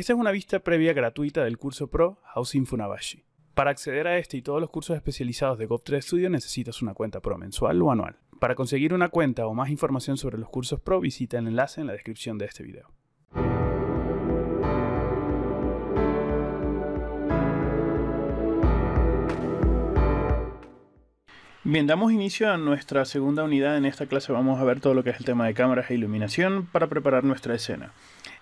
Esta es una vista previa gratuita del curso Pro Housing Funabashi. Para acceder a este y todos los cursos especializados de Gov3 Studio necesitas una cuenta Pro mensual o anual. Para conseguir una cuenta o más información sobre los cursos Pro, visita el enlace en la descripción de este video. Bien, damos inicio a nuestra segunda unidad. En esta clase vamos a ver todo lo que es el tema de cámaras e iluminación para preparar nuestra escena.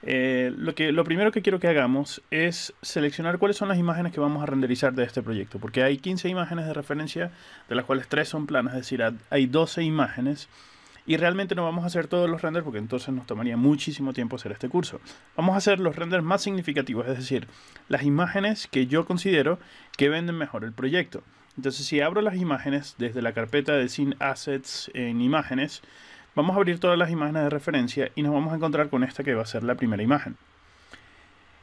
Eh, lo, que, lo primero que quiero que hagamos es seleccionar cuáles son las imágenes que vamos a renderizar de este proyecto, porque hay 15 imágenes de referencia, de las cuales 3 son planas, es decir, hay 12 imágenes. Y realmente no vamos a hacer todos los renders porque entonces nos tomaría muchísimo tiempo hacer este curso. Vamos a hacer los renders más significativos, es decir, las imágenes que yo considero que venden mejor el proyecto. Entonces si abro las imágenes desde la carpeta de sin Assets en imágenes, Vamos a abrir todas las imágenes de referencia y nos vamos a encontrar con esta que va a ser la primera imagen.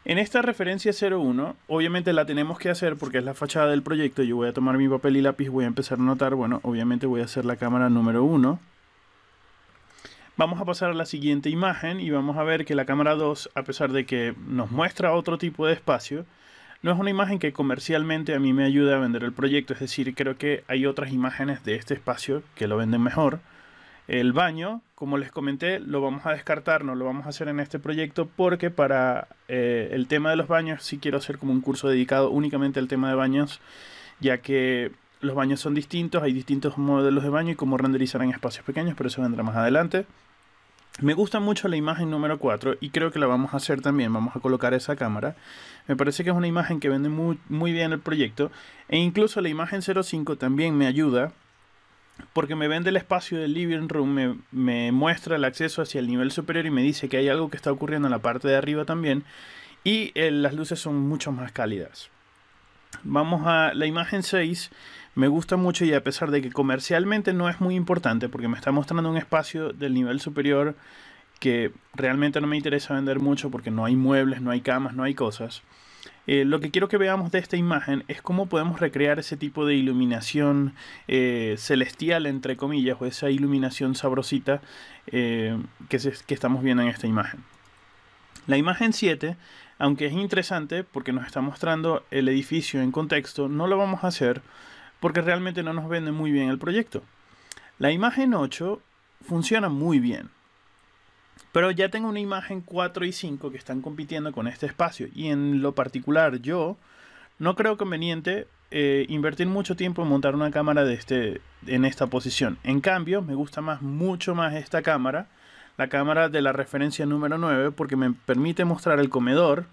En esta referencia 01, obviamente la tenemos que hacer porque es la fachada del proyecto. Yo voy a tomar mi papel y lápiz, voy a empezar a notar. Bueno, obviamente voy a hacer la cámara número 1. Vamos a pasar a la siguiente imagen y vamos a ver que la cámara 2, a pesar de que nos muestra otro tipo de espacio, no es una imagen que comercialmente a mí me ayude a vender el proyecto. Es decir, creo que hay otras imágenes de este espacio que lo venden mejor. El baño, como les comenté, lo vamos a descartar, no lo vamos a hacer en este proyecto porque para eh, el tema de los baños sí quiero hacer como un curso dedicado únicamente al tema de baños, ya que los baños son distintos, hay distintos modelos de baño y cómo renderizar en espacios pequeños, pero eso vendrá más adelante. Me gusta mucho la imagen número 4 y creo que la vamos a hacer también, vamos a colocar esa cámara. Me parece que es una imagen que vende muy, muy bien el proyecto e incluso la imagen 05 también me ayuda porque me vende el espacio del living room, me, muestra el acceso hacia el nivel superior y me dice que hay algo que está ocurriendo en la parte de arriba también. Y eh, las luces son mucho más cálidas. Vamos a la imagen 6. Me gusta mucho y a pesar de que comercialmente no es muy importante porque me está mostrando un espacio del nivel superior que realmente no me interesa vender mucho porque no hay muebles, no hay camas, no hay cosas. Eh, lo que quiero que veamos de esta imagen es cómo podemos recrear ese tipo de iluminación eh, celestial, entre comillas, o esa iluminación sabrosita eh, que, que estamos viendo en esta imagen. La imagen 7, aunque es interesante porque nos está mostrando el edificio en contexto, no lo vamos a hacer porque realmente no nos vende muy bien el proyecto. La imagen 8 funciona muy bien. Pero ya tengo una imagen 4 y 5 que están compitiendo con este espacio. Y en lo particular, yo no creo conveniente eh, invertir mucho tiempo en montar una cámara de este, en esta posición. En cambio, me gusta más, mucho más esta cámara, la cámara de la referencia número 9, porque me permite mostrar el comedor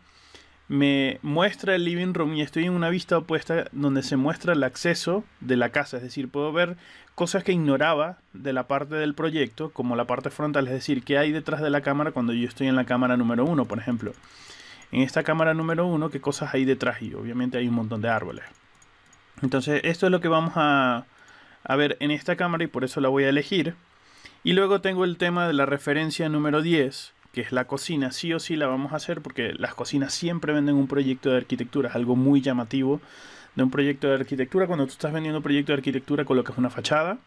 me muestra el living room y estoy en una vista opuesta donde se muestra el acceso de la casa, es decir, puedo ver cosas que ignoraba de la parte del proyecto, como la parte frontal, es decir, qué hay detrás de la cámara cuando yo estoy en la cámara número uno, por ejemplo. En esta cámara número uno, qué cosas hay detrás y obviamente hay un montón de árboles. Entonces, esto es lo que vamos a, a ver en esta cámara y por eso la voy a elegir. Y luego tengo el tema de la referencia número 10, que es la cocina, sí o sí la vamos a hacer porque las cocinas siempre venden un proyecto de arquitectura, es algo muy llamativo de un proyecto de arquitectura. Cuando tú estás vendiendo un proyecto de arquitectura colocas una fachada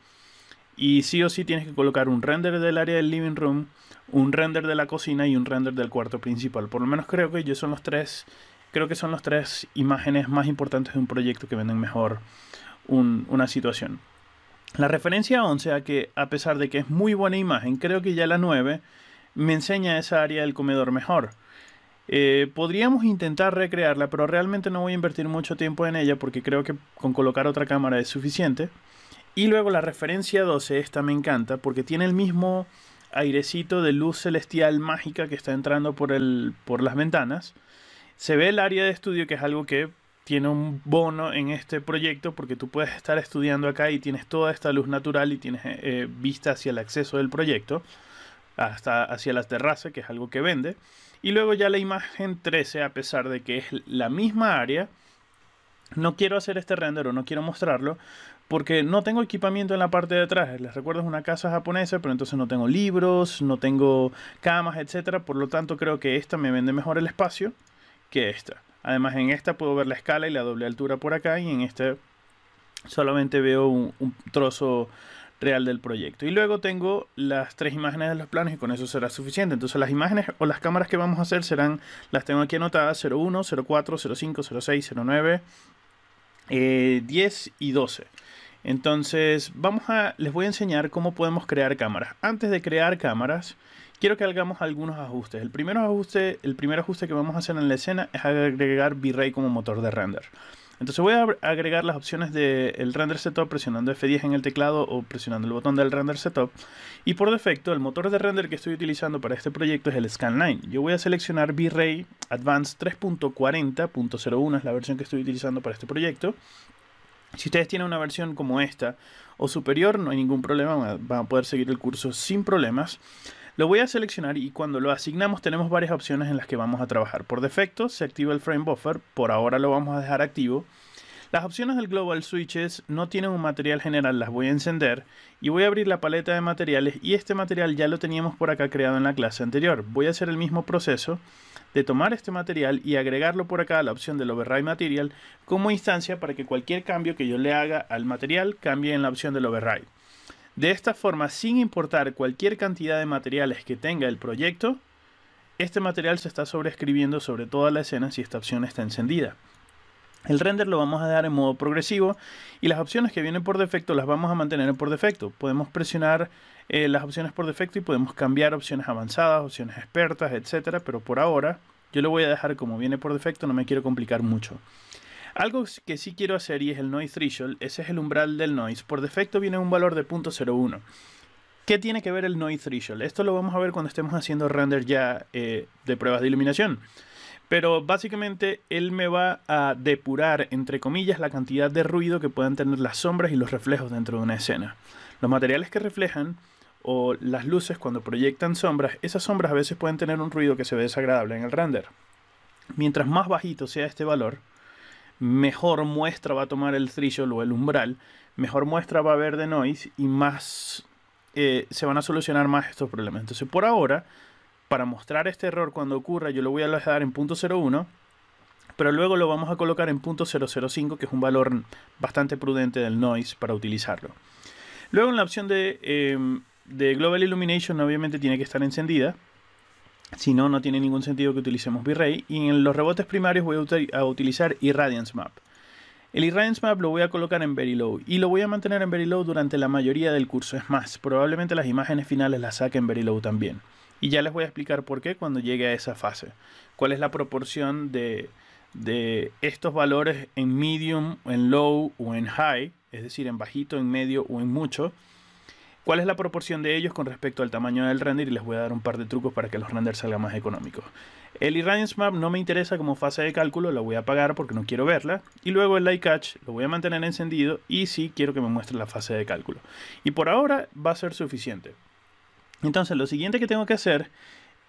y sí o sí tienes que colocar un render del área del living room, un render de la cocina y un render del cuarto principal. Por lo menos creo que ellos son los tres, creo que son las tres imágenes más importantes de un proyecto que venden mejor una situación. La referencia 11 a que a pesar de que es muy buena imagen, creo que ya la 9 me enseña esa área del comedor mejor. Eh, podríamos intentar recrearla, pero realmente no voy a invertir mucho tiempo en ella porque creo que con colocar otra cámara es suficiente. Y luego la referencia 12, esta me encanta porque tiene el mismo airecito de luz celestial mágica que está entrando por, por las ventanas. Se ve el área de estudio que es algo que tiene un bono en este proyecto porque tú puedes estar estudiando acá y tienes toda esta luz natural y tienes eh, vista hacia el acceso del proyecto hasta hacia las terrazas, que es algo que vende. Y luego ya la imagen 13, a pesar de que es la misma área, no quiero hacer este render o no quiero mostrarlo porque no tengo equipamiento en la parte de atrás. Les recuerdo es una casa japonesa, pero entonces no tengo libros, no tengo camas, etcétera. Por lo tanto, creo que esta me vende mejor el espacio que esta. Además, en esta puedo ver la escala y la doble altura por acá y en este solamente veo un trozo real del proyecto. Y luego tengo las tres imágenes de los planos y con eso será suficiente. Entonces las imágenes o las cámaras que vamos a hacer serán, las tengo aquí anotadas, 01, 04, 05, 06, 09, 10 y 12. Entonces vamos a, les voy a enseñar cómo podemos crear cámaras. Antes de crear cámaras, quiero que hagamos algunos ajustes. El, primer ajuste, el primer ajuste que vamos a hacer en la escena es agregar V-Ray como motor de render. Entonces voy a agregar las opciones del render setup presionando F10 en el teclado o presionando el botón del render setup. Y por defecto, el motor de render que estoy utilizando para este proyecto es el Scanline. Yo voy a seleccionar V-Ray Advanced 3.40.01, es la versión que estoy utilizando para este proyecto. Si ustedes tienen una versión como esta o superior, no hay ningún problema, van a poder seguir el curso sin problemas. Lo voy a seleccionar y cuando lo asignamos tenemos varias opciones en las que vamos a trabajar. Por defecto se activa el frame buffer, por ahora lo vamos a dejar activo. Las opciones del Global Switches no tienen un material general, las voy a encender y voy a abrir la paleta de materiales y este material ya lo teníamos por acá creado en la clase anterior. Voy a hacer el mismo proceso de tomar este material y agregarlo por acá a la opción del Override Material como instancia para que cualquier cambio que yo le haga al material cambie en la opción del Override. De esta forma, sin importar cualquier cantidad de materiales que tenga el proyecto, este material se está sobreescribiendo sobre toda la escena si esta opción está encendida. El render lo vamos a dar en modo progresivo y las opciones que vienen por defecto las vamos a mantener por defecto. Podemos presionar eh, las opciones por defecto y podemos cambiar opciones avanzadas, opciones expertas, etcétera, pero por ahora yo lo voy a dejar como viene por defecto, no me quiero complicar mucho. Algo que sí quiero hacer y es el noise threshold, ese es el umbral del noise. Por defecto viene un valor de 0.01. ¿Qué tiene que ver el noise threshold? Esto lo vamos a ver cuando estemos haciendo render ya eh, de pruebas de iluminación. Pero básicamente él me va a depurar, entre comillas, la cantidad de ruido que puedan tener las sombras y los reflejos dentro de una escena. Los materiales que reflejan o las luces cuando proyectan sombras, esas sombras a veces pueden tener un ruido que se ve desagradable en el render. Mientras más bajito sea este valor, mejor muestra va a tomar el trillo, o el umbral, mejor muestra va a haber de noise y más eh, se van a solucionar más estos problemas. Entonces, por ahora, para mostrar este error cuando ocurra, yo lo voy a dejar en punto 01, pero luego lo vamos a colocar en punto 005, que es un valor bastante prudente del noise para utilizarlo. Luego en la opción de eh, Global Illumination, obviamente tiene que estar encendida. Si no, no tiene ningún sentido que utilicemos V-Ray. Y en los rebotes primarios voy a, utilizar Irradiance Map. El Irradiance Map lo voy a colocar en Very Low y lo voy a mantener en Very Low durante la mayoría del curso. Es más, probablemente las imágenes finales las saque en Very Low también. Y ya les voy a explicar por qué cuando llegue a esa fase. ¿Cuál es la proporción de estos valores en medium, en low o en high? Es decir, en bajito, en medio o en mucho cuál es la proporción de ellos con respecto al tamaño del render y les voy a dar un par de trucos para que los renders salgan más económicos. El irradiance map no me interesa como fase de cálculo, la voy a apagar porque no quiero verla. Y luego el light catch lo voy a mantener encendido y sí quiero que me muestre la fase de cálculo. Y por ahora va a ser suficiente. Entonces lo siguiente que tengo que hacer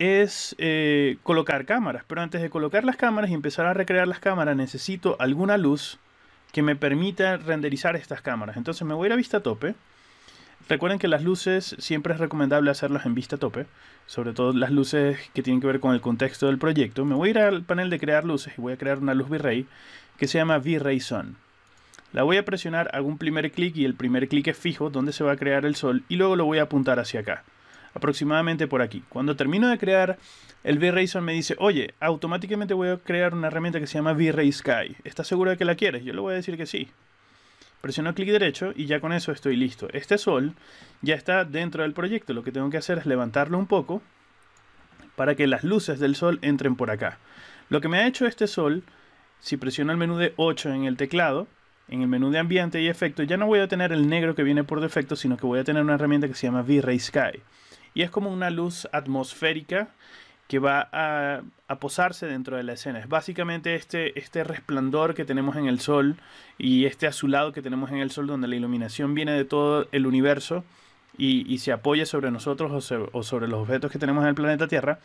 es eh, colocar cámaras. Pero antes de colocar las cámaras y empezar a recrear las cámaras, necesito alguna luz que me permita renderizar estas cámaras. Entonces me voy a la a vista tope Recuerden que las luces siempre es recomendable hacerlas en vista tope, sobre todo las luces que tienen que ver con el contexto del proyecto. Me voy a ir al panel de crear luces y voy a crear una luz V-Ray que se llama V-Ray Sun. La voy a presionar, hago un primer clic y el primer clic es fijo donde se va a crear el sol y luego lo voy a apuntar hacia acá, aproximadamente por aquí. Cuando termino de crear, el V-Ray Sun me dice, oye, automáticamente voy a crear una herramienta que se llama V-Ray Sky. ¿Estás seguro de que la quieres? Yo le voy a decir que sí presiono clic derecho y ya con eso estoy listo. Este sol ya está dentro del proyecto, lo que tengo que hacer es levantarlo un poco para que las luces del sol entren por acá. Lo que me ha hecho este sol, si presiono el menú de 8 en el teclado, en el menú de ambiente y efecto, ya no voy a tener el negro que viene por defecto, sino que voy a tener una herramienta que se llama V-Ray Sky. Y es como una luz atmosférica que va a, posarse dentro de la escena. Es básicamente este, este resplandor que tenemos en el sol y este azulado que tenemos en el sol donde la iluminación viene de todo el universo y, se apoya sobre nosotros o, o, sobre los objetos que tenemos en el planeta Tierra,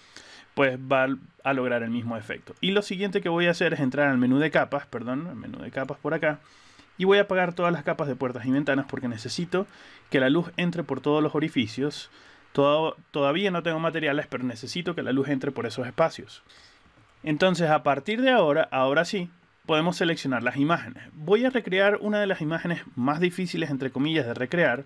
pues va a lograr el mismo efecto. Y lo siguiente que voy a hacer es entrar al menú de capas, perdón, al menú de capas por acá, y voy a apagar todas las capas de puertas y ventanas porque necesito que la luz entre por todos los orificios todavía no tengo materiales, pero necesito que la luz entre por esos espacios. Entonces, a partir de ahora, ahora sí, podemos seleccionar las imágenes. Voy a recrear una de las imágenes más difíciles, entre comillas, de recrear,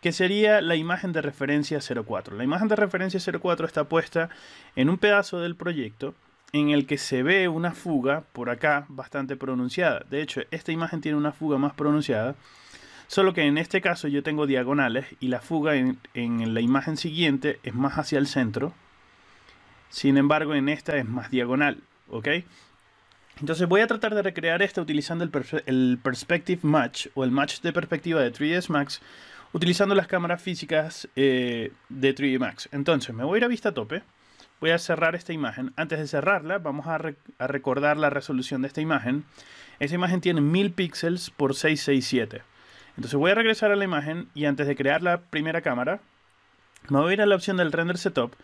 que sería la imagen de referencia 04. La imagen de referencia 04 está puesta en un pedazo del proyecto en el que se ve una fuga por acá bastante pronunciada. De hecho, esta imagen tiene una fuga más pronunciada Solo que en este caso yo tengo diagonales y la fuga en, la imagen siguiente es más hacia el centro. Sin embargo, en esta es más diagonal, ¿ok? Entonces voy a tratar de recrear esta utilizando el, Perspective Match o el Match de perspectiva de 3ds Max utilizando las cámaras físicas eh, de 3ds Max. Entonces me voy a ir a vista tope, voy a cerrar esta imagen. Antes de cerrarla vamos a, recordar la resolución de esta imagen. Esta imagen tiene 1000 píxeles por 667. Entonces voy a regresar a la imagen y antes de crear la primera cámara, me voy a ir a la opción del Render Setup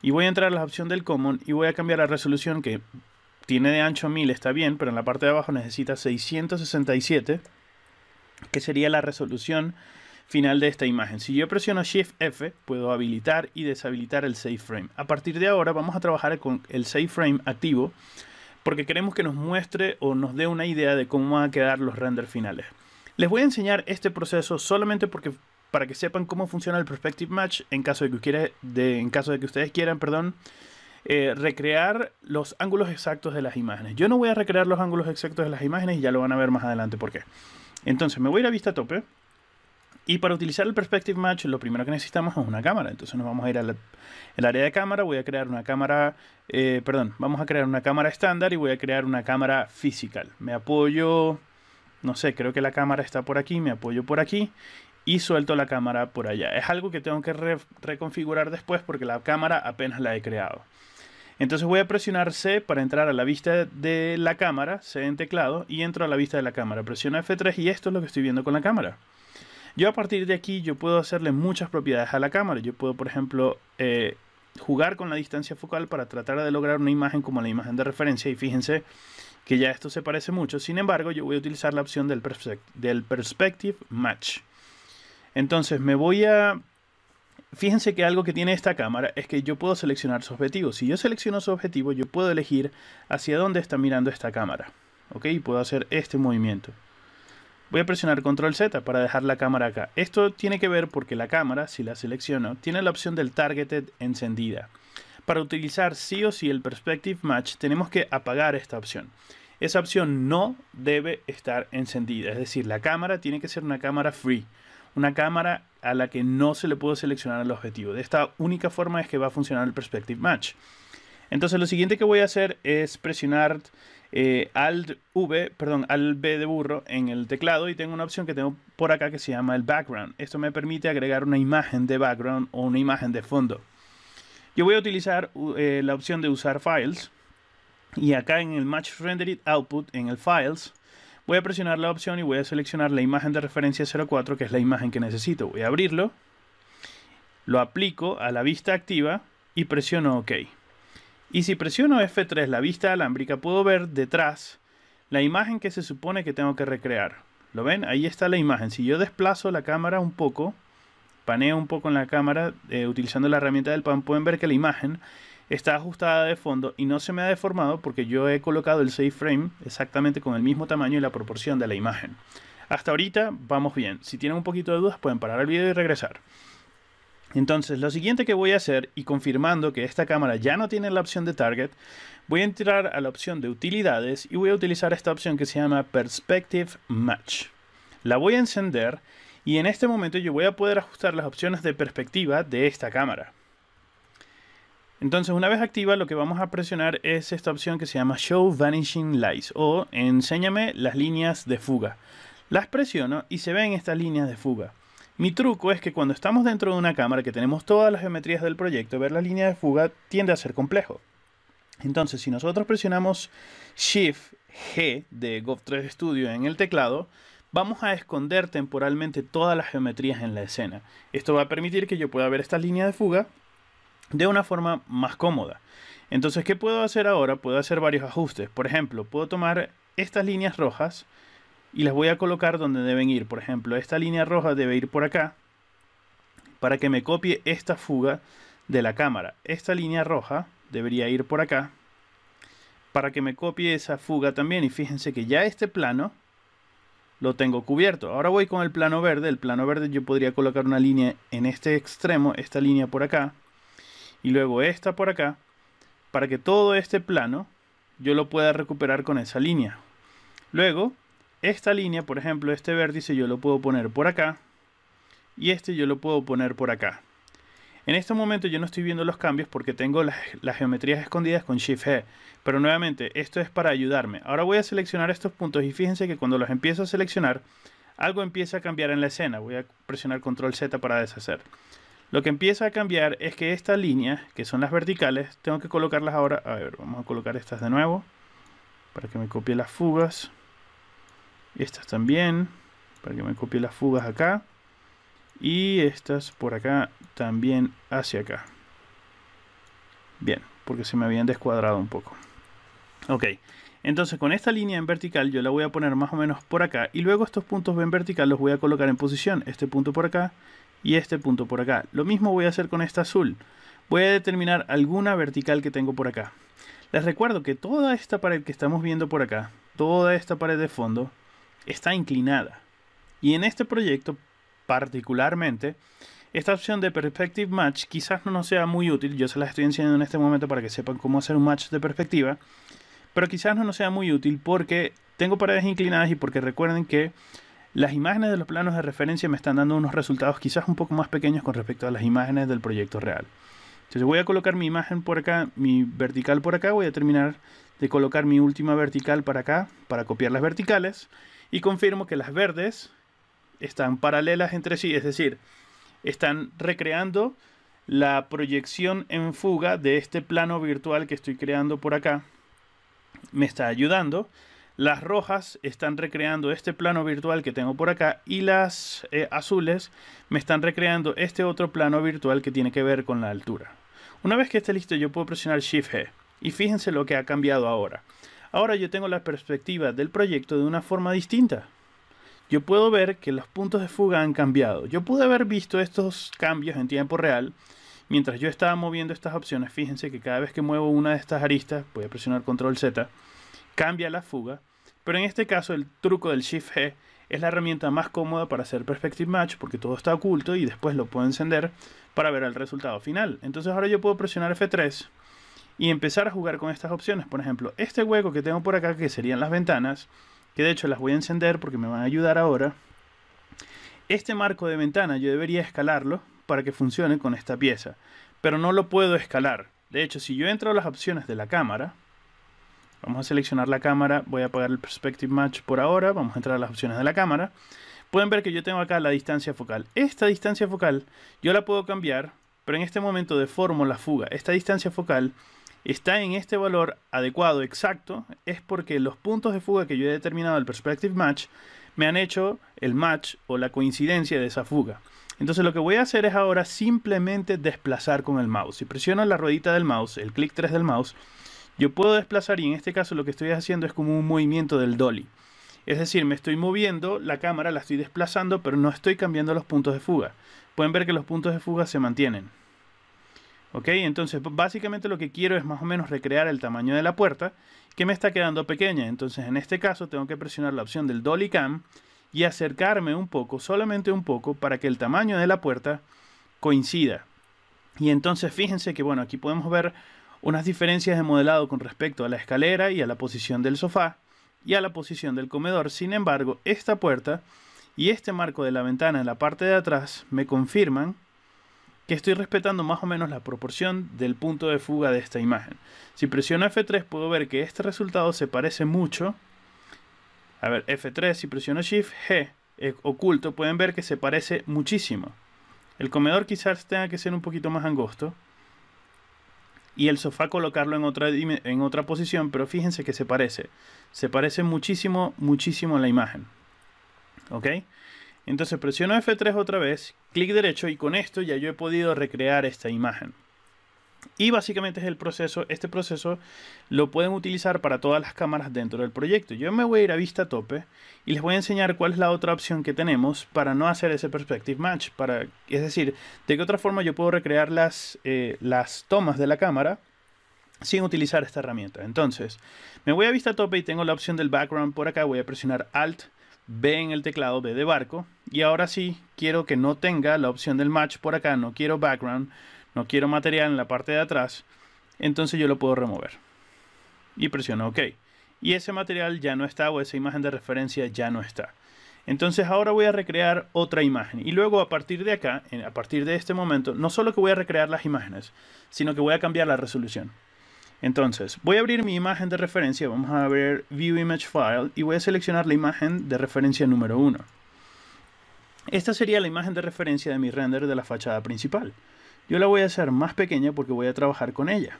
y voy a entrar a la opción del Common y voy a cambiar la resolución que tiene de ancho 1000, está bien, pero en la parte de abajo necesita 667, que sería la resolución final de esta imagen. Si yo presiono Shift F, puedo habilitar y deshabilitar el Save Frame. A partir de ahora vamos a trabajar con el Save Frame activo, porque queremos que nos muestre o nos dé una idea de cómo van a quedar los renders finales. Les voy a enseñar este proceso solamente porque para que sepan cómo funciona el Perspective Match en caso de que, en caso de que ustedes quieran, perdón, eh, recrear los ángulos exactos de las imágenes. Yo no voy a recrear los ángulos exactos de las imágenes y ya lo van a ver más adelante por qué. Entonces me voy a ir a vista tope y para utilizar el Perspective Match lo primero que necesitamos es una cámara. Entonces nos vamos a ir al área de cámara, voy a crear una cámara, eh, perdón, vamos a crear una cámara estándar y voy a crear una cámara física. Me apoyo no sé, creo que la cámara está por aquí, me apoyo por aquí y suelto la cámara por allá. Es algo que tengo que reconfigurar después porque la cámara apenas la he creado. Entonces voy a presionar C para entrar a la vista de la cámara, C en teclado, y entro a la vista de la cámara. Presiono F3 y esto es lo que estoy viendo con la cámara. Yo a partir de aquí yo puedo hacerle muchas propiedades a la cámara. Yo puedo, por ejemplo, eh, jugar con la distancia focal para tratar de lograr una imagen como la imagen de referencia. Y fíjense que ya esto se parece mucho. Sin embargo, yo voy a utilizar la opción del, Perspective Match. Entonces me voy a... Fíjense que algo que tiene esta cámara es que yo puedo seleccionar su objetivo. Si yo selecciono su objetivo, yo puedo elegir hacia dónde está mirando esta cámara. ¿Ok? Y puedo hacer este movimiento. Voy a presionar control Z para dejar la cámara acá. Esto tiene que ver porque la cámara, si la selecciono, tiene la opción del targeted encendida. Para utilizar sí o sí el Perspective Match tenemos que apagar esta opción. Esa opción no debe estar encendida, es decir, la cámara tiene que ser una cámara free, una cámara a la que no se le puede seleccionar el objetivo. De esta única forma es que va a funcionar el Perspective Match. Entonces lo siguiente que voy a hacer es presionar eh, Alt V, perdón, Alt B de burro en el teclado y tengo una opción que tengo por acá que se llama el background. Esto me permite agregar una imagen de background o una imagen de fondo. Yo voy a utilizar eh, la opción de usar files y acá en el Match Rendered Output, en el Files, voy a presionar la opción y voy a seleccionar la imagen de referencia 04, que es la imagen que necesito. Voy a abrirlo, lo aplico a la vista activa y presiono OK. Y si presiono F3 la vista alámbrica, puedo ver detrás la imagen que se supone que tengo que recrear. ¿Lo ven? Ahí está la imagen. Si yo desplazo la cámara un poco, paneo un poco en la cámara, eh, utilizando la herramienta del pan, pueden ver que la imagen está ajustada de fondo y no se me ha deformado porque yo he colocado el safe frame exactamente con el mismo tamaño y la proporción de la imagen. Hasta ahorita vamos bien. Si tienen un poquito de dudas pueden parar el video y regresar. Entonces, lo siguiente que voy a hacer, y confirmando que esta cámara ya no tiene la opción de target, voy a entrar a la opción de utilidades y voy a utilizar esta opción que se llama Perspective Match. La voy a encender y en este momento yo voy a poder ajustar las opciones de perspectiva de esta cámara. Entonces una vez activa lo que vamos a presionar es esta opción que se llama Show Vanishing Lights o enséñame las líneas de fuga. Las presiono y se ven estas líneas de fuga. Mi truco es que cuando estamos dentro de una cámara que tenemos todas las geometrías del proyecto, ver las líneas de fuga tiende a ser complejo. Entonces si nosotros presionamos Shift G de Gov3 Studio en el teclado, vamos a esconder temporalmente todas las geometrías en la escena. Esto va a permitir que yo pueda ver esta línea de fuga de una forma más cómoda. Entonces, ¿qué puedo hacer ahora? Puedo hacer varios ajustes. Por ejemplo, puedo tomar estas líneas rojas y las voy a colocar donde deben ir. Por ejemplo, esta línea roja debe ir por acá para que me copie esta fuga de la cámara. Esta línea roja debería ir por acá para que me copie esa fuga también. Y fíjense que ya este plano lo tengo cubierto. Ahora voy con el plano verde. El plano verde yo podría colocar una línea en este extremo, esta línea por acá, y luego esta por acá, para que todo este plano yo lo pueda recuperar con esa línea. Luego, esta línea, por ejemplo, este vértice yo lo puedo poner por acá, y este yo lo puedo poner por acá. En este momento yo no estoy viendo los cambios porque tengo las, geometrías escondidas con Shift e Pero nuevamente, esto es para ayudarme. Ahora voy a seleccionar estos puntos y fíjense que cuando los empiezo a seleccionar, algo empieza a cambiar en la escena. Voy a presionar Control Z para deshacer. Lo que empieza a cambiar es que estas líneas, que son las verticales, tengo que colocarlas ahora. A ver, vamos a colocar estas de nuevo. Para que me copie las fugas. Estas también. Para que me copie las fugas acá y estas por acá también hacia acá. Bien, porque se me habían descuadrado un poco. Ok, entonces con esta línea en vertical yo la voy a poner más o menos por acá y luego estos puntos en vertical los voy a colocar en posición. Este punto por acá y este punto por acá. Lo mismo voy a hacer con esta azul. Voy a determinar alguna vertical que tengo por acá. Les recuerdo que toda esta pared que estamos viendo por acá, toda esta pared de fondo, está inclinada. Y en este proyecto particularmente, esta opción de Perspective Match quizás no nos sea muy útil, yo se las estoy enseñando en este momento para que sepan cómo hacer un match de perspectiva, pero quizás no nos sea muy útil porque tengo paredes inclinadas y porque recuerden que las imágenes de los planos de referencia me están dando unos resultados quizás un poco más pequeños con respecto a las imágenes del proyecto real. Entonces voy a colocar mi imagen por acá, mi vertical por acá, voy a terminar de colocar mi última vertical para acá, para copiar las verticales, y confirmo que las verdes están paralelas entre sí, es decir, están recreando la proyección en fuga de este plano virtual que estoy creando por acá. Me está ayudando. Las rojas están recreando este plano virtual que tengo por acá y las eh, azules me están recreando este otro plano virtual que tiene que ver con la altura. Una vez que esté listo yo puedo presionar Shift G e. y fíjense lo que ha cambiado ahora. Ahora yo tengo la perspectiva del proyecto de una forma distinta yo puedo ver que los puntos de fuga han cambiado. Yo pude haber visto estos cambios en tiempo real mientras yo estaba moviendo estas opciones. Fíjense que cada vez que muevo una de estas aristas, voy a presionar control Z, cambia la fuga. Pero en este caso el truco del Shift G es la herramienta más cómoda para hacer Perspective Match porque todo está oculto y después lo puedo encender para ver el resultado final. Entonces ahora yo puedo presionar F3 y empezar a jugar con estas opciones. Por ejemplo, este hueco que tengo por acá que serían las ventanas, que de hecho las voy a encender porque me van a ayudar ahora. Este marco de ventana yo debería escalarlo para que funcione con esta pieza, pero no lo puedo escalar. De hecho, si yo entro a las opciones de la cámara, vamos a seleccionar la cámara, voy a apagar el Perspective Match por ahora, vamos a entrar a las opciones de la cámara, pueden ver que yo tengo acá la distancia focal. Esta distancia focal yo la puedo cambiar, pero en este momento deformo la fuga. Esta distancia focal está en este valor adecuado, exacto, es porque los puntos de fuga que yo he determinado el perspective match me han hecho el match o la coincidencia de esa fuga. Entonces lo que voy a hacer es ahora simplemente desplazar con el mouse. Si presiono la ruedita del mouse, el clic 3 del mouse, yo puedo desplazar y en este caso lo que estoy haciendo es como un movimiento del dolly. Es decir, me estoy moviendo, la cámara la estoy desplazando, pero no estoy cambiando los puntos de fuga. Pueden ver que los puntos de fuga se mantienen. ¿Ok? Entonces, básicamente lo que quiero es más o menos recrear el tamaño de la puerta que me está quedando pequeña. Entonces, en este caso, tengo que presionar la opción del Dolly Cam y acercarme un poco, solamente un poco, para que el tamaño de la puerta coincida. Y entonces, fíjense que, bueno, aquí podemos ver unas diferencias de modelado con respecto a la escalera y a la posición del sofá y a la posición del comedor. Sin embargo, esta puerta y este marco de la ventana en la parte de atrás me confirman que estoy respetando más o menos la proporción del punto de fuga de esta imagen. Si presiono F3 puedo ver que este resultado se parece mucho. A ver, F3, si presiono Shift G eh, oculto, pueden ver que se parece muchísimo. El comedor quizás tenga que ser un poquito más angosto. Y el sofá colocarlo en otra, en otra posición, pero fíjense que se parece. Se parece muchísimo, muchísimo la imagen. ¿Ok? Entonces presiono F3 otra vez, clic derecho y con esto ya yo he podido recrear esta imagen. Y básicamente es el proceso, este proceso lo pueden utilizar para todas las cámaras dentro del proyecto. Yo me voy a ir a vista tope y les voy a enseñar cuál es la otra opción que tenemos para no hacer ese perspective match. Para, es decir, de qué otra forma yo puedo recrear las, eh, las tomas de la cámara sin utilizar esta herramienta. Entonces, me voy a vista tope y tengo la opción del background por acá. Voy a presionar Alt B en el teclado, B de barco. Y ahora sí, quiero que no tenga la opción del match por acá, no quiero background, no quiero material en la parte de atrás. Entonces yo lo puedo remover. Y presiono OK. Y ese material ya no está o esa imagen de referencia ya no está. Entonces ahora voy a recrear otra imagen. Y luego a partir de acá, a partir de este momento, no solo que voy a recrear las imágenes, sino que voy a cambiar la resolución. Entonces, voy a abrir mi imagen de referencia, vamos a abrir View Image File y voy a seleccionar la imagen de referencia número 1. Esta sería la imagen de referencia de mi render de la fachada principal. Yo la voy a hacer más pequeña porque voy a trabajar con ella.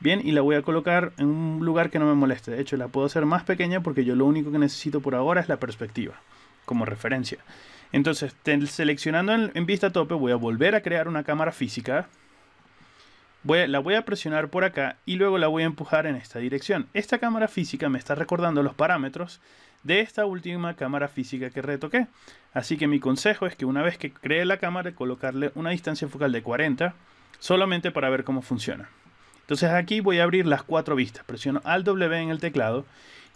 Bien, y la voy a colocar en un lugar que no me moleste. De hecho, la puedo hacer más pequeña porque yo lo único que necesito por ahora es la perspectiva como referencia. Entonces, seleccionando en vista tope, voy a volver a crear una cámara física la voy a presionar por acá y luego la voy a empujar en esta dirección. Esta cámara física me está recordando los parámetros de esta última cámara física que retoqué. Así que mi consejo es que una vez que cree la cámara, colocarle una distancia focal de 40 solamente para ver cómo funciona. Entonces aquí voy a abrir las cuatro vistas. Presiono al W en el teclado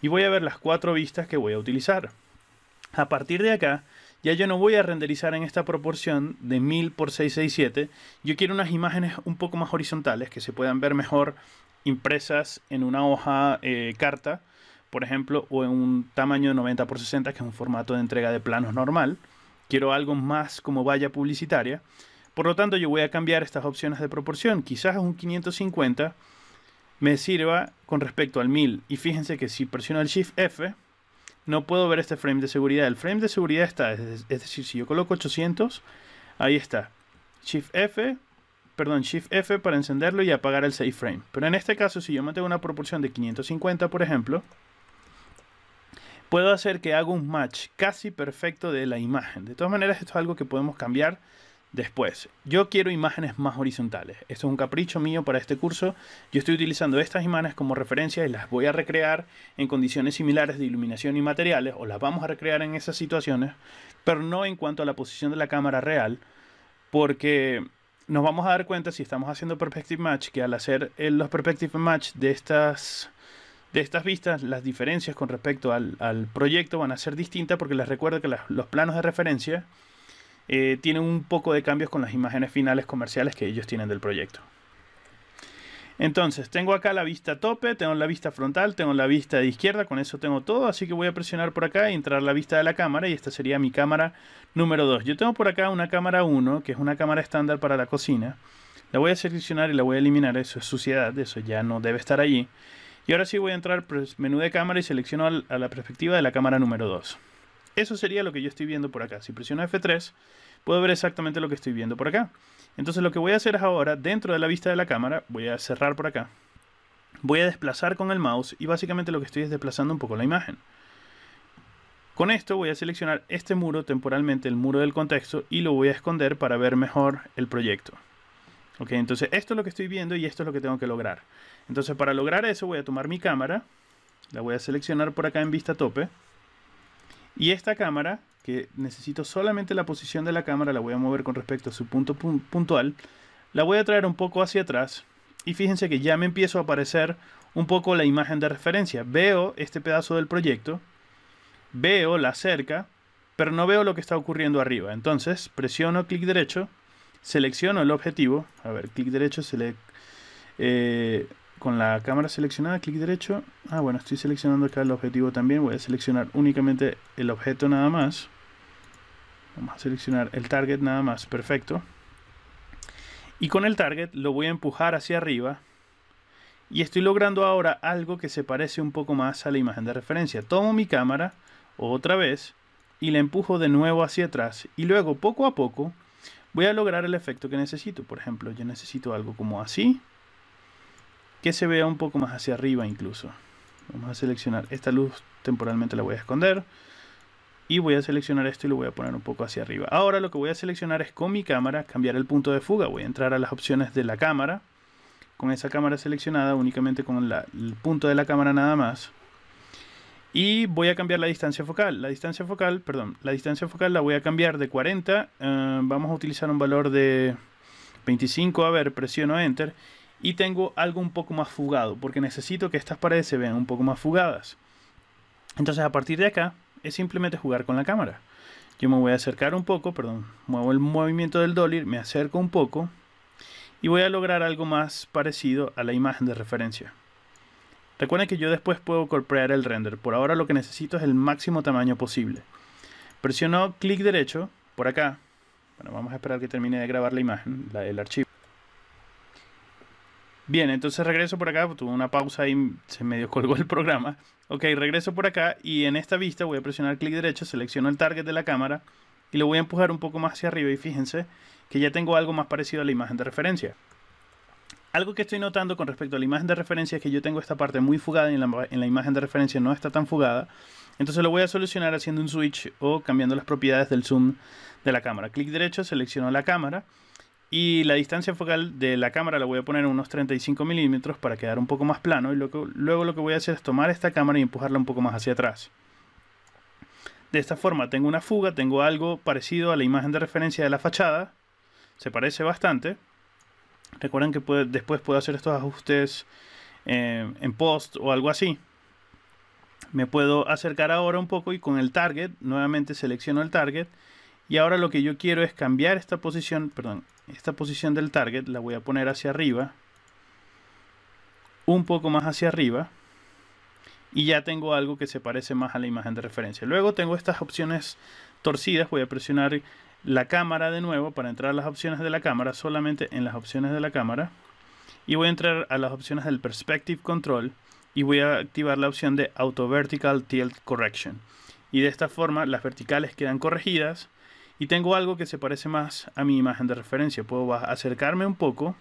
y voy a ver las cuatro vistas que voy a utilizar. A partir de acá ya yo no voy a renderizar en esta proporción de 1000 por 667. Yo quiero unas imágenes un poco más horizontales que se puedan ver mejor impresas en una hoja eh, carta, por ejemplo, o en un tamaño de 90 por 60, que es un formato de entrega de planos normal. Quiero algo más como valla publicitaria. Por lo tanto, yo voy a cambiar estas opciones de proporción. Quizás un 550 me sirva con respecto al 1000. Y fíjense que si presiono el Shift F, no puedo ver este frame de seguridad. El frame de seguridad está, es, decir, si yo coloco 800, ahí está. Shift F, perdón, Shift F para encenderlo y apagar el save frame. Pero en este caso, si yo mantengo una proporción de 550, por ejemplo, puedo hacer que haga un match casi perfecto de la imagen. De todas maneras, esto es algo que podemos cambiar Después, yo quiero imágenes más horizontales. Esto es un capricho mío para este curso. Yo estoy utilizando estas imágenes como referencia y las voy a recrear en condiciones similares de iluminación y materiales, o las vamos a recrear en esas situaciones, pero no en cuanto a la posición de la cámara real, porque nos vamos a dar cuenta si estamos haciendo Perspective Match que al hacer eh, los Perspective Match de estas de estas vistas, las diferencias con respecto al, proyecto van a ser distintas porque les recuerdo que los planos de referencia tiene eh, tienen un poco de cambios con las imágenes finales comerciales que ellos tienen del proyecto. Entonces, tengo acá la vista tope, tengo la vista frontal, tengo la vista de izquierda, con eso tengo todo, así que voy a presionar por acá y entrar la vista de la cámara y esta sería mi cámara número 2. Yo tengo por acá una cámara 1, que es una cámara estándar para la cocina. La voy a seleccionar y la voy a eliminar, eso es suciedad, eso ya no debe estar allí. Y ahora sí voy a entrar pues, menú de cámara y selecciono a la perspectiva de la cámara número 2. Eso sería lo que yo estoy viendo por acá. Si presiono F3, puedo ver exactamente lo que estoy viendo por acá. Entonces lo que voy a hacer es ahora, dentro de la vista de la cámara, voy a cerrar por acá. Voy a desplazar con el mouse y básicamente lo que estoy es desplazando un poco la imagen. Con esto voy a seleccionar este muro temporalmente, el muro del contexto, y lo voy a esconder para ver mejor el proyecto. Ok, entonces esto es lo que estoy viendo y esto es lo que tengo que lograr. Entonces para lograr eso voy a tomar mi cámara, la voy a seleccionar por acá en vista tope, y esta cámara, que necesito solamente la posición de la cámara, la voy a mover con respecto a su punto puntual. La voy a traer un poco hacia atrás. Y fíjense que ya me empiezo a aparecer un poco la imagen de referencia. Veo este pedazo del proyecto. Veo la cerca. Pero no veo lo que está ocurriendo arriba. Entonces presiono clic derecho. Selecciono el objetivo. A ver, clic derecho, selec eh, con la cámara seleccionada, clic derecho. Ah, bueno, estoy seleccionando acá el objetivo también. Voy a seleccionar únicamente el objeto nada más. Vamos a seleccionar el target nada más. Perfecto. Y con el target lo voy a empujar hacia arriba. Y estoy logrando ahora algo que se parece un poco más a la imagen de referencia. Tomo mi cámara otra vez y la empujo de nuevo hacia atrás. Y luego poco a poco voy a lograr el efecto que necesito. Por ejemplo, yo necesito algo como así que se vea un poco más hacia arriba incluso. Vamos a seleccionar esta luz, temporalmente la voy a esconder. Y voy a seleccionar esto y lo voy a poner un poco hacia arriba. Ahora lo que voy a seleccionar es con mi cámara cambiar el punto de fuga. Voy a entrar a las opciones de la cámara. Con esa cámara seleccionada, únicamente con la, el punto de la cámara nada más. Y voy a cambiar la distancia focal. La distancia focal, perdón, la distancia focal la voy a cambiar de 40. Eh, vamos a utilizar un valor de 25. A ver, presiono Enter y tengo algo un poco más fugado, porque necesito que estas paredes se vean un poco más fugadas. Entonces a partir de acá es simplemente jugar con la cámara. Yo me voy a acercar un poco, perdón, muevo el movimiento del dolly, me acerco un poco y voy a lograr algo más parecido a la imagen de referencia. Recuerden que yo después puedo copiar el render, por ahora lo que necesito es el máximo tamaño posible. Presiono clic derecho por acá, bueno, vamos a esperar que termine de grabar la imagen, el archivo. Bien, entonces regreso por acá, pues, tuve una pausa y se medio colgó el programa. Ok, regreso por acá y en esta vista voy a presionar clic derecho, selecciono el target de la cámara y lo voy a empujar un poco más hacia arriba y fíjense que ya tengo algo más parecido a la imagen de referencia. Algo que estoy notando con respecto a la imagen de referencia es que yo tengo esta parte muy fugada y en la, en la imagen de referencia no está tan fugada. Entonces lo voy a solucionar haciendo un switch o cambiando las propiedades del zoom de la cámara. Clic derecho, selecciono la cámara y la distancia focal de la cámara la voy a poner en unos 35 milímetros para quedar un poco más plano. Y luego lo que voy a hacer es tomar esta cámara y empujarla un poco más hacia atrás. De esta forma tengo una fuga, tengo algo parecido a la imagen de referencia de la fachada. Se parece bastante. Recuerden que después puedo hacer estos ajustes eh, en post o algo así. Me puedo acercar ahora un poco y con el target, nuevamente selecciono el target y ahora lo que yo quiero es cambiar esta posición, perdón, esta posición del target, la voy a poner hacia arriba, un poco más hacia arriba, y ya tengo algo que se parece más a la imagen de referencia. Luego tengo estas opciones torcidas, voy a presionar la cámara de nuevo para entrar a las opciones de la cámara, solamente en las opciones de la cámara, y voy a entrar a las opciones del Perspective Control, y voy a activar la opción de Auto Vertical Tilt Correction. Y de esta forma las verticales quedan corregidas y tengo algo que se parece más a mi imagen de referencia. Puedo acercarme un poco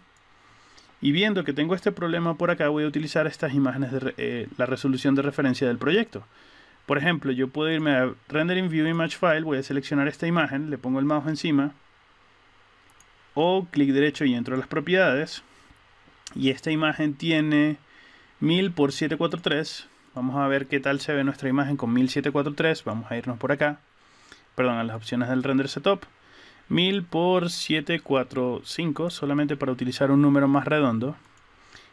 y viendo que tengo este problema por acá voy a utilizar estas imágenes de eh, la resolución de referencia del proyecto. Por ejemplo, yo puedo irme a Rendering View Image File, voy a seleccionar esta imagen, le pongo el mouse encima o clic derecho y entro a las propiedades y esta imagen tiene 1000 x 743 vamos a ver qué tal se ve nuestra imagen con 1743 vamos a irnos por acá perdón, a las opciones del render setup. 1000 por 745 solamente para utilizar un número más redondo.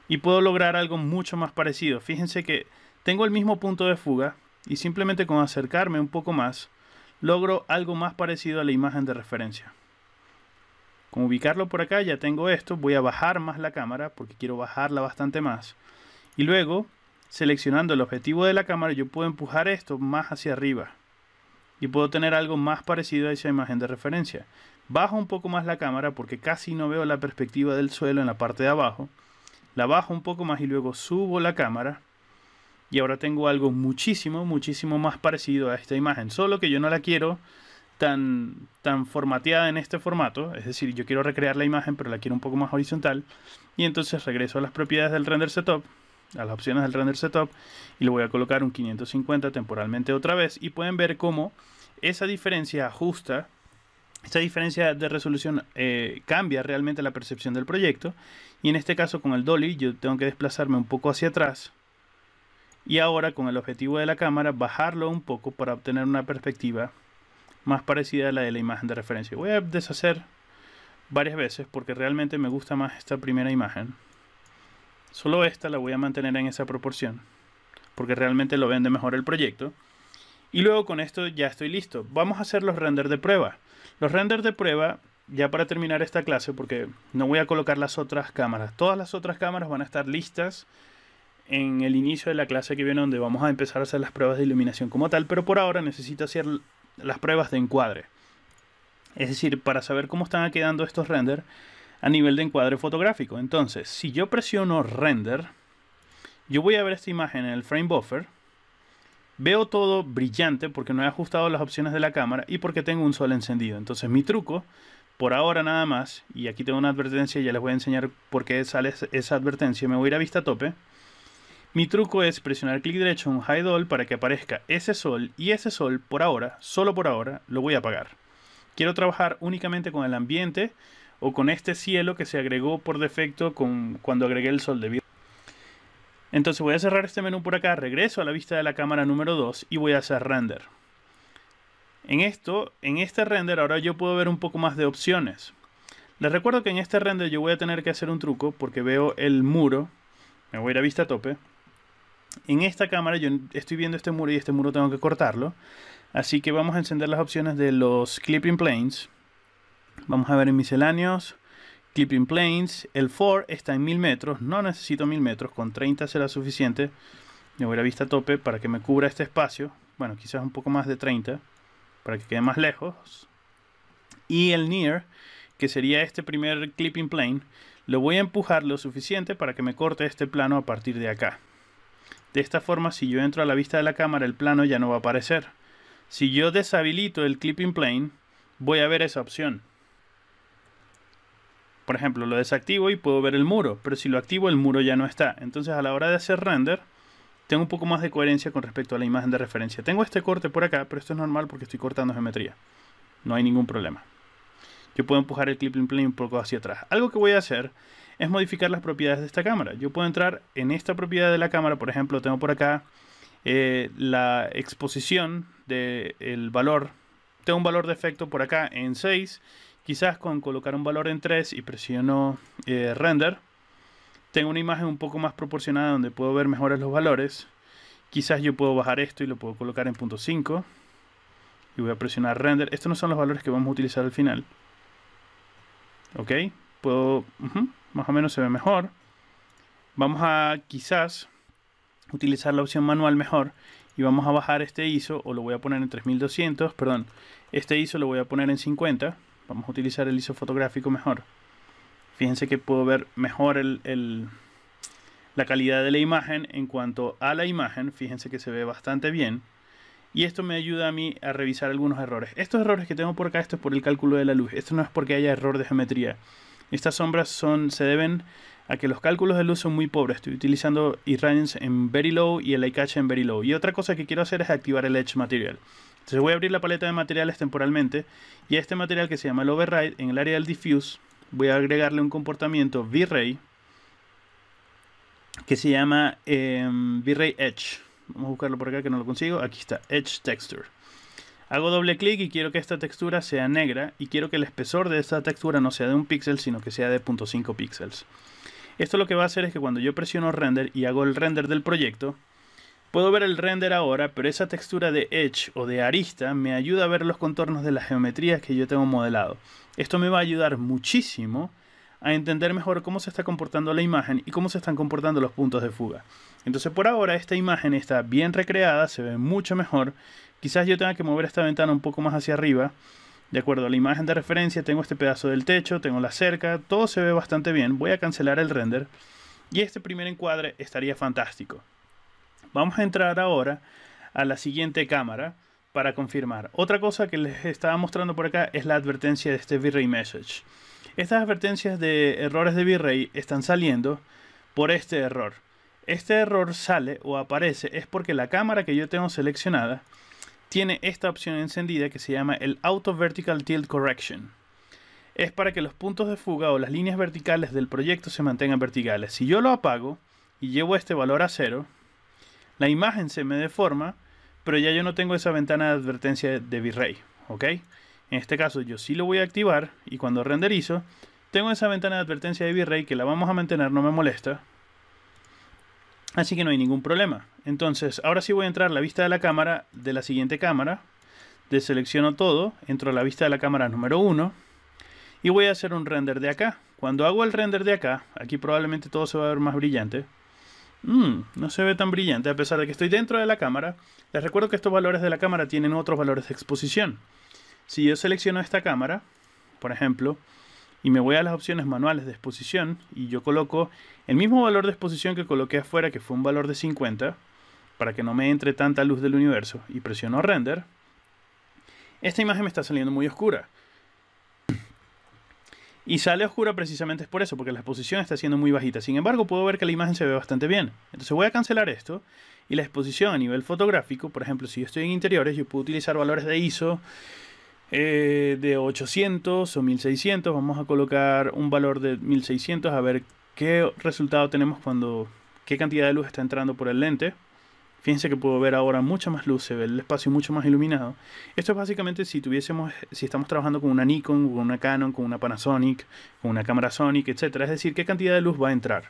Y puedo lograr algo mucho más parecido. Fíjense que tengo el mismo punto de fuga y simplemente con acercarme un poco más logro algo más parecido a la imagen de referencia. Con ubicarlo por acá ya tengo esto, voy a bajar más la cámara porque quiero bajarla bastante más. Y luego, seleccionando el objetivo de la cámara, yo puedo empujar esto más hacia arriba y puedo tener algo más parecido a esa imagen de referencia. Bajo un poco más la cámara porque casi no veo la perspectiva del suelo en la parte de abajo. La bajo un poco más y luego subo la cámara. Y ahora tengo algo muchísimo, muchísimo más parecido a esta imagen. Solo que yo no la quiero tan, tan formateada en este formato. Es decir, yo quiero recrear la imagen pero la quiero un poco más horizontal. Y entonces regreso a las propiedades del render setup a las opciones del render setup y le voy a colocar un 550 temporalmente otra vez y pueden ver cómo esa diferencia ajusta esa diferencia de resolución eh, cambia realmente la percepción del proyecto y en este caso con el dolly yo tengo que desplazarme un poco hacia atrás y ahora con el objetivo de la cámara bajarlo un poco para obtener una perspectiva más parecida a la de la imagen de referencia voy a deshacer varias veces porque realmente me gusta más esta primera imagen Solo esta la voy a mantener en esa proporción, porque realmente lo vende mejor el proyecto. Y luego con esto ya estoy listo. Vamos a hacer los renders de prueba. Los renders de prueba, ya para terminar esta clase, porque no voy a colocar las otras cámaras. Todas las otras cámaras van a estar listas en el inicio de la clase que viene, donde vamos a empezar a hacer las pruebas de iluminación como tal, pero por ahora necesito hacer las pruebas de encuadre. Es decir, para saber cómo están quedando estos renders, a nivel de encuadre fotográfico. Entonces, si yo presiono render, yo voy a ver esta imagen en el frame buffer. Veo todo brillante porque no he ajustado las opciones de la cámara y porque tengo un sol encendido. Entonces mi truco, por ahora nada más, y aquí tengo una advertencia, ya les voy a enseñar por qué sale esa advertencia, me voy a ir a vista tope. Mi truco es presionar clic derecho en un Hide All para que aparezca ese sol y ese sol por ahora, solo por ahora, lo voy a apagar. Quiero trabajar únicamente con el ambiente o con este cielo que se agregó por defecto con, cuando agregué el sol de vida. Entonces voy a cerrar este menú por acá, regreso a la vista de la cámara número 2 y voy a hacer render. En esto, en este render ahora yo puedo ver un poco más de opciones. Les recuerdo que en este render yo voy a tener que hacer un truco porque veo el muro, me voy a ir a vista tope. En esta cámara yo estoy viendo este muro y este muro tengo que cortarlo. Así que vamos a encender las opciones de los clipping planes. Vamos a ver en misceláneos. Clipping Planes. El 4 está en 1000 metros. No necesito 1000 metros. Con 30 será suficiente. Me voy a la vista tope para que me cubra este espacio. Bueno, quizás un poco más de 30. Para que quede más lejos. Y el Near, que sería este primer Clipping Plane. Lo voy a empujar lo suficiente para que me corte este plano a partir de acá. De esta forma, si yo entro a la vista de la cámara, el plano ya no va a aparecer. Si yo deshabilito el Clipping Plane, voy a ver esa opción por ejemplo, lo desactivo y puedo ver el muro, pero si lo activo el muro ya no está. Entonces a la hora de hacer render, tengo un poco más de coherencia con respecto a la imagen de referencia. Tengo este corte por acá, pero esto es normal porque estoy cortando geometría. No hay ningún problema. Yo puedo empujar el clip in plane un poco hacia atrás. Algo que voy a hacer es modificar las propiedades de esta cámara. Yo puedo entrar en esta propiedad de la cámara, por ejemplo, tengo por acá eh, la exposición del valor. Tengo un valor de efecto por acá en 6 Quizás con colocar un valor en 3 y presiono eh, render, tengo una imagen un poco más proporcionada donde puedo ver mejores los valores. Quizás yo puedo bajar esto y lo puedo colocar en 5. Y voy a presionar render. Estos no son los valores que vamos a utilizar al final. ¿Ok? Puedo... más o menos se ve mejor. Vamos a quizás utilizar la opción manual mejor y vamos a bajar este ISO o lo voy a poner en 3200, perdón, este ISO lo voy a poner en 50 Vamos a utilizar el ISO fotográfico mejor. Fíjense que puedo ver mejor la calidad de la imagen. En cuanto a la imagen, fíjense que se ve bastante bien. Y esto me ayuda a mí a revisar algunos errores. Estos errores que tengo por acá, esto es por el cálculo de la luz. Esto no es porque haya error de geometría. Estas sombras son, se deben a que los cálculos de luz son muy pobres. Estoy utilizando Irradiance en Very Low y el Eye en Very Low. Y otra cosa que quiero hacer es activar el Edge Material. Entonces voy a abrir la paleta de materiales temporalmente y a este material que se llama el override, en el área del diffuse, voy a agregarle un comportamiento V-Ray que se llama em, V-Ray Edge. Vamos a buscarlo por acá que no lo consigo. Aquí está, Edge Texture. Hago doble clic y quiero que esta textura sea negra y quiero que el espesor de esta textura no sea de un píxel, sino que sea de 0.5 píxeles. Esto lo que va a hacer es que cuando yo presiono render y hago el render del proyecto, Puedo ver el render ahora, pero esa textura de edge o de arista me ayuda a ver los contornos de las geometrías que yo tengo modelado. Esto me va a ayudar muchísimo a entender mejor cómo se está comportando la imagen y cómo se están comportando los puntos de fuga. Entonces por ahora esta imagen está bien recreada, se ve mucho mejor. Quizás yo tenga que mover esta ventana un poco más hacia arriba. De acuerdo a la imagen de referencia, tengo este pedazo del techo, tengo la cerca, todo se ve bastante bien. Voy a cancelar el render y este primer encuadre estaría fantástico. Vamos a entrar ahora a la siguiente cámara para confirmar. Otra cosa que les estaba mostrando por acá es la advertencia de este V-Ray Message. Estas advertencias de errores de V-Ray están saliendo por este error. Este error sale o aparece es porque la cámara que yo tengo seleccionada tiene esta opción encendida que se llama el Auto Vertical Tilt Correction. Es para que los puntos de fuga o las líneas verticales del proyecto se mantengan verticales. Si yo lo apago y llevo este valor a cero, la imagen se me deforma, pero ya yo no tengo esa ventana de advertencia de virrey, ¿ok? En este caso yo sí lo voy a activar y cuando renderizo, tengo esa ventana de advertencia de V-Ray que la vamos a mantener, no me molesta. Así que no hay ningún problema. Entonces, ahora sí voy a entrar a la vista de la cámara de la siguiente cámara. Deselecciono todo, entro a la vista de la cámara número 1 y voy a hacer un render de acá. Cuando hago el render de acá, aquí probablemente todo se va a ver más brillante. Mm, no se ve tan brillante a pesar de que estoy dentro de la cámara. Les recuerdo que estos valores de la cámara tienen otros valores de exposición. Si yo selecciono esta cámara, por ejemplo, y me voy a las opciones manuales de exposición y yo coloco el mismo valor de exposición que coloqué afuera, que fue un valor de 50, para que no me entre tanta luz del universo, y presiono render, esta imagen me está saliendo muy oscura. Y sale oscura precisamente es por eso, porque la exposición está siendo muy bajita. Sin embargo, puedo ver que la imagen se ve bastante bien. Entonces voy a cancelar esto. Y la exposición a nivel fotográfico, por ejemplo, si yo estoy en interiores, yo puedo utilizar valores de ISO eh, de 800 o 1600. Vamos a colocar un valor de 1600 a ver qué resultado tenemos cuando... qué cantidad de luz está entrando por el lente. Fíjense que puedo ver ahora mucha más luz, se ve el espacio mucho más iluminado. Esto es básicamente si tuviésemos, si estamos trabajando con una Nikon, con una Canon, con una Panasonic, con una cámara Sonic, etc. Es decir, qué cantidad de luz va a entrar.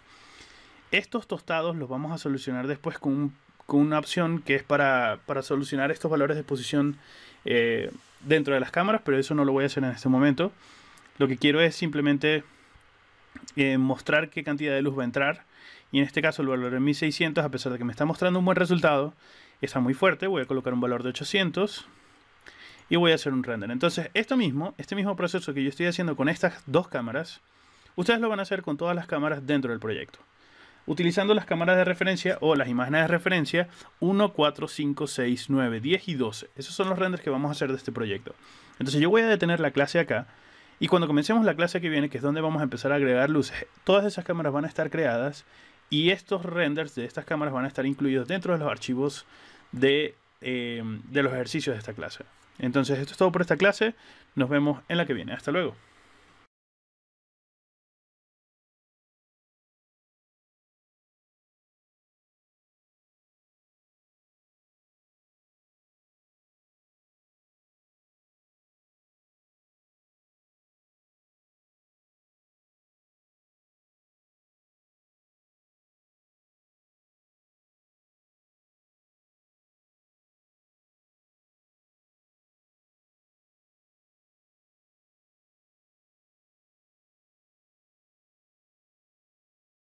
Estos tostados los vamos a solucionar después con, una opción que es para, solucionar estos valores de exposición eh, dentro de las cámaras, pero eso no lo voy a hacer en este momento. Lo que quiero es simplemente eh, mostrar qué cantidad de luz va a entrar y en este caso el valor de 1600, a pesar de que me está mostrando un buen resultado, está muy fuerte. Voy a colocar un valor de 800 y voy a hacer un render. Entonces, esto mismo, este mismo proceso que yo estoy haciendo con estas dos cámaras, ustedes lo van a hacer con todas las cámaras dentro del proyecto. Utilizando las cámaras de referencia o las imágenes de referencia 1, 4, 5, 6, 9, 10 y 12. Esos son los renders que vamos a hacer de este proyecto. Entonces yo voy a detener la clase acá y cuando comencemos la clase que viene, que es donde vamos a empezar a agregar luces, todas esas cámaras van a estar creadas y estos renders de estas cámaras van a estar incluidos dentro de los archivos em, de, los ejercicios de esta clase. Entonces esto es todo por esta clase. Nos vemos en la que viene. Hasta luego.